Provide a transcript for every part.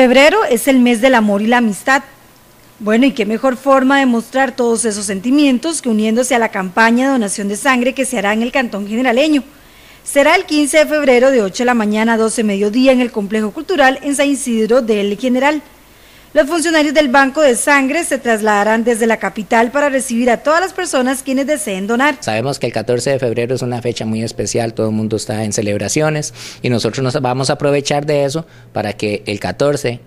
Febrero es el mes del amor y la amistad. Bueno, y qué mejor forma de mostrar todos esos sentimientos que uniéndose a la campaña de donación de sangre que se hará en el Cantón Generaleño. Será el 15 de febrero de 8 de la mañana a 12 mediodía en el Complejo Cultural en San Isidro del General. Los funcionarios del Banco de Sangre se trasladarán desde la capital para recibir a todas las personas quienes deseen donar. Sabemos que el 14 de febrero es una fecha muy especial, todo el mundo está en celebraciones y nosotros nos vamos a aprovechar de eso para que el 14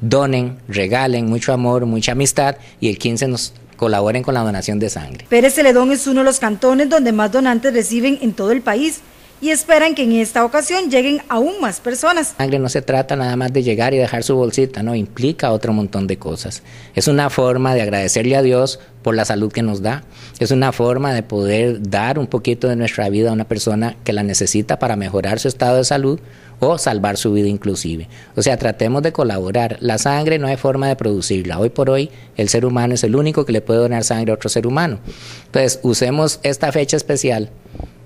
donen, regalen mucho amor, mucha amistad y el 15 nos colaboren con la donación de sangre. Pérez Celedón es uno de los cantones donde más donantes reciben en todo el país y esperan que en esta ocasión lleguen aún más personas. Sangre no se trata nada más de llegar y dejar su bolsita, no, implica otro montón de cosas. Es una forma de agradecerle a Dios por la salud que nos da, es una forma de poder dar un poquito de nuestra vida a una persona que la necesita para mejorar su estado de salud o salvar su vida inclusive. O sea, tratemos de colaborar. La sangre no hay forma de producirla. Hoy por hoy el ser humano es el único que le puede donar sangre a otro ser humano. Entonces, usemos esta fecha especial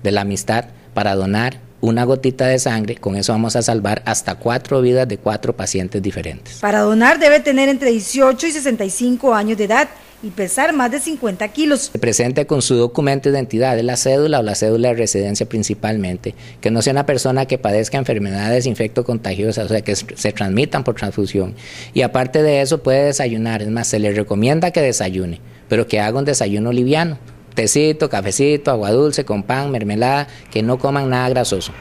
de la amistad para donar una gotita de sangre, con eso vamos a salvar hasta cuatro vidas de cuatro pacientes diferentes. Para donar debe tener entre 18 y 65 años de edad y pesar más de 50 kilos. Se presente con su documento de identidad, la cédula o la cédula de residencia principalmente, que no sea una persona que padezca enfermedades infectocontagiosas, o sea, que se transmitan por transfusión. Y aparte de eso puede desayunar, es más, se le recomienda que desayune, pero que haga un desayuno liviano tecito, cafecito, agua dulce, con pan, mermelada, que no coman nada grasoso.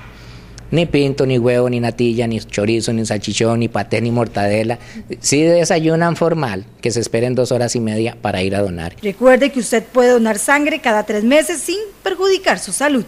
Ni pinto, ni huevo, ni natilla, ni chorizo, ni salchichón, ni paté, ni mortadela. Si desayunan formal, que se esperen dos horas y media para ir a donar. Recuerde que usted puede donar sangre cada tres meses sin perjudicar su salud.